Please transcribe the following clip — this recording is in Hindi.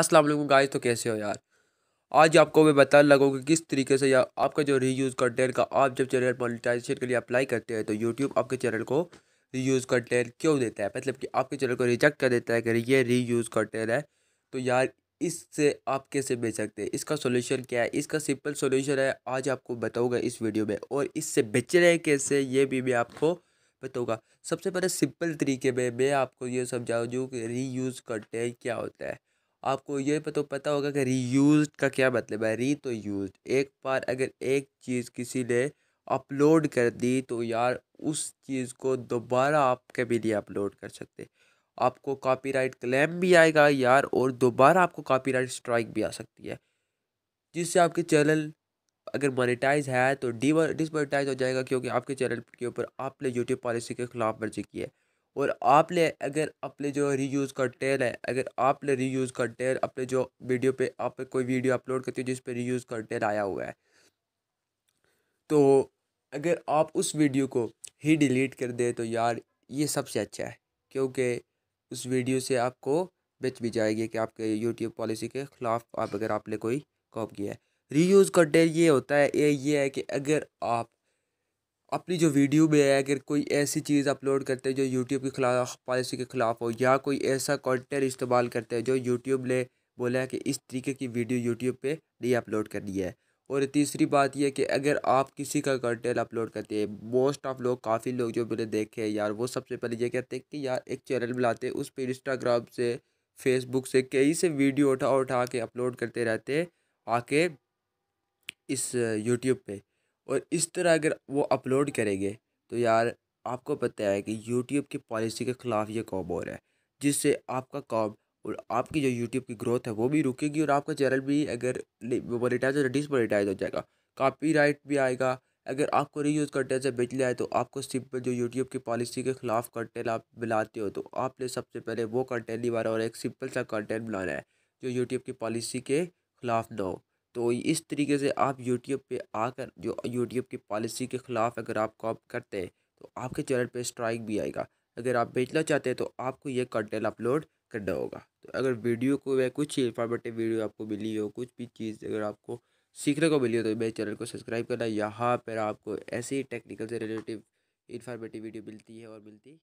अस्सलाम वालेकुम गाइस तो कैसे हो यार आज आपको मैं बताने लगा कि किस तरीके से या आपका जो रीयूज़ कंटेंट का आप जब चैनल मोनिटाइजेशन के लिए अप्लाई करते हैं तो यूट्यूब आपके चैनल को रीयूज़ कंटेंट क्यों देता है मतलब कि आपके चैनल को रिजेक्ट कर देता है कि ये रीयूज़ कंटेंट है तो यार इससे आप कैसे बेच सकते हैं इसका सोल्यूशन क्या है इसका सिंपल सोल्यूशन है आज आपको बताऊँगा इस वीडियो में और इससे बेच रहे कैसे ये भी मैं आपको बताऊँगा सबसे पहले सिंपल तरीके में मैं आपको ये समझाऊँ कि रीयूज़ कंटेंट क्या होता है आपको ये तो पता होगा कि रीयूज का क्या मतलब है री तो यूज एक बार अगर एक चीज़ किसी ने अपलोड कर दी तो यार उस चीज़ को दोबारा आप कभी नहीं अपलोड कर सकते आपको कॉपीराइट क्लेम भी आएगा यार और दोबारा आपको कॉपीराइट स्ट्राइक भी आ सकती है जिससे आपके चैनल अगर मोनेटाइज है तो डिमोनेटाइज हो जाएगा क्योंकि आपके चैनल के ऊपर आपने यूट्यूब पॉलिसी के खिलाफ वर्जी की है और आपने अगर अपने जो रीयूज़ का टेल है अगर आपने रीयूज़ का टेल अपने जो वीडियो पे आप कोई वीडियो अपलोड करते हो जिस पर रीयूज़ का टेल आया हुआ है तो अगर आप उस वीडियो को ही डिलीट कर दे तो यार ये सबसे अच्छा है क्योंकि उस वीडियो से आपको बच भी जाएगी कि आपके यूट्यूब पॉलिसी के ख़िलाफ़ आप अगर आपने कोई कॉप किया है रीयूज़ का टेल ये होता है ये ये है कि अगर आप अपनी जो वीडियो में है अगर कोई ऐसी चीज़ अपलोड करते हैं जो यूट्यूब के खिलाफ पॉलिसी के ख़िलाफ़ हो या कोई ऐसा कॉन्टेंट इस्तेमाल करते हैं जो यूट्यूब ने बोला है कि इस तरीके की वीडियो यूट्यूब पे नहीं अपलोड करनी है और तीसरी बात यह कि अगर आप किसी का कॉन्टेंट अपलोड करते हैं मोस्ट ऑफ लोग काफ़ी लोग जो मैंने देखे हैं यार वो सबसे पहले ये कहते हैं कि यार एक चैनल बनाते हैं उस पर इंस्टाग्राम से फेसबुक से कई से वीडियो उठा उठा के अपलोड करते रहते आके इस यूट्यूब पर और इस तरह अगर वो अपलोड करेंगे तो यार आपको पता है कि यूट्यूब की पॉलिसी के ख़िलाफ़ ये कॉम हो रहा है जिससे आपका कॉम और आपकी जो यूट्यूब की ग्रोथ है वो भी रुकेगी और आपका चैनल भी अगर मोनिटाइज और डिसमोनिटाइज हो जाएगा राइट भी आएगा अगर आपको रीयूज़ कंटेंट से लिया है तो आपको सिंपल जो यूट्यूब की पॉलिसी के ख़िलाफ़ कंटेंट आप बनाते हो तो आपने सबसे पहले वो कंटेंट निभा और एक सिंपल सा कंटेंट बनाना है जो यूट्यूब की पॉलिसी के ख़िलाफ़ ना हो तो इस तरीके से आप यूट्यूब पे आकर जो यूट्यूब की पॉलिसी के ख़िलाफ़ अगर आप कॉप करते हैं तो आपके चैनल पे स्ट्राइक भी आएगा अगर आप बेचना चाहते हैं तो आपको ये कंटेंट अपलोड करना होगा तो अगर वीडियो को या कुछ इन्फॉर्मेटिव वीडियो आपको मिली हो कुछ भी चीज़ अगर आपको सीखने को मिली हो तो मेरे चैनल को सब्सक्राइब करना यहाँ पर आपको ऐसे ही टेक्निकल से रिलेटिव इन्फॉर्मेटिव वीडियो मिलती है और मिलती